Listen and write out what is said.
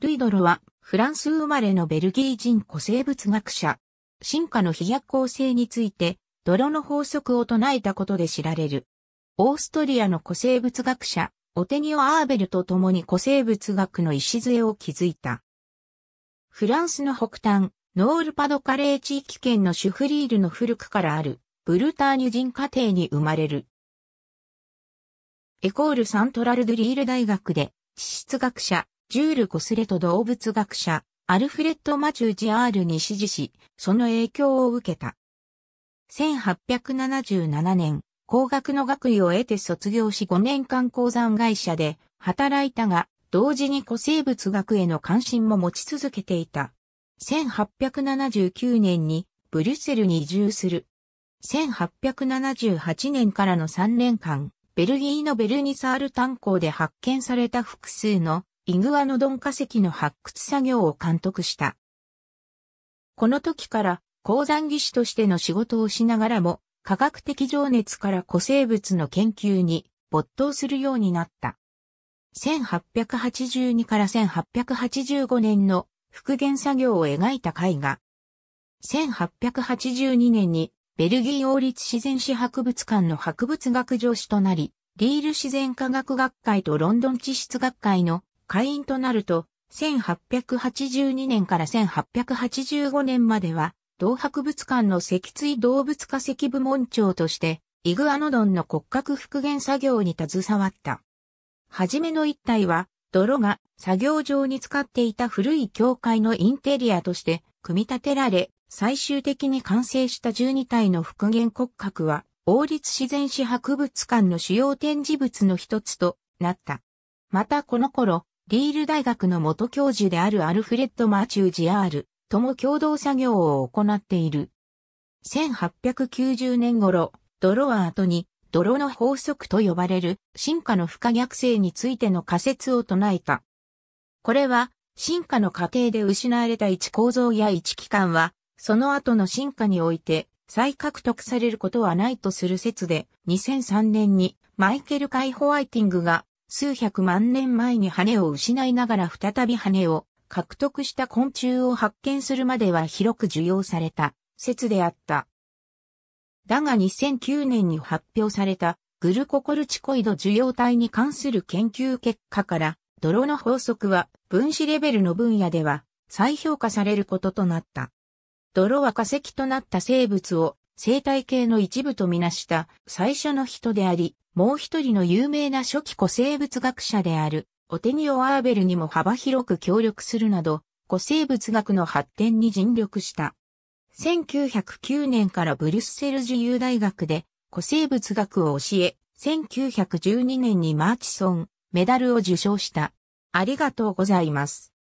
ルイドロは、フランス生まれのベルギー人古生物学者。進化の飛躍構成について、泥の法則を唱えたことで知られる。オーストリアの古生物学者、オテニオ・アーベルと共に古生物学の礎を築いた。フランスの北端、ノールパドカレー地域圏のシュフリールの古くからある、ブルターニュ人家庭に生まれる。エコール・サントラル・ドゥリール大学で、地質学者、ジュール・コスレと動物学者、アルフレッド・マチュージ・アールに支持し、その影響を受けた。1877年、工学の学位を得て卒業し5年間鉱山会社で働いたが、同時に古生物学への関心も持ち続けていた。1879年にブリュッセルに移住する。1878年からの3年間、ベルギーのベルニサール炭鉱で発見された複数のイグアノドン化石の発掘作業を監督した。この時から鉱山技師としての仕事をしながらも、科学的情熱から古生物の研究に没頭するようになった。1882から1885年の復元作業を描いた絵画。1882年にベルギー王立自然史博物館の博物学上司となり、リール自然科学学会とロンドン地質学会の会員となると、1882年から1885年までは、同博物館の脊椎動物化石部門長として、イグアノドンの骨格復元作業に携わった。はじめの一体は、泥が作業場に使っていた古い教会のインテリアとして組み立てられ、最終的に完成した12体の復元骨格は、王立自然史博物館の主要展示物の一つとなった。またこの頃、リール大学の元教授であるアルフレッド・マーチュー・ジアールとも共同作業を行っている。1890年頃、ドロワートに泥の法則と呼ばれる進化の不可逆性についての仮説を唱えた。これは進化の過程で失われた一構造や一機関はその後の進化において再獲得されることはないとする説で2003年にマイケル・カイ・ホワイティングが数百万年前に羽を失いながら再び羽を獲得した昆虫を発見するまでは広く受容された説であった。だが2009年に発表されたグルココルチコイド受容体に関する研究結果から、泥の法則は分子レベルの分野では再評価されることとなった。泥は化石となった生物を生態系の一部とみなした最初の人であり、もう一人の有名な初期古生物学者である、オテニオ・アーベルにも幅広く協力するなど、古生物学の発展に尽力した。1909年からブリュッセル自由大学で古生物学を教え、1912年にマーチソン、メダルを受賞した。ありがとうございます。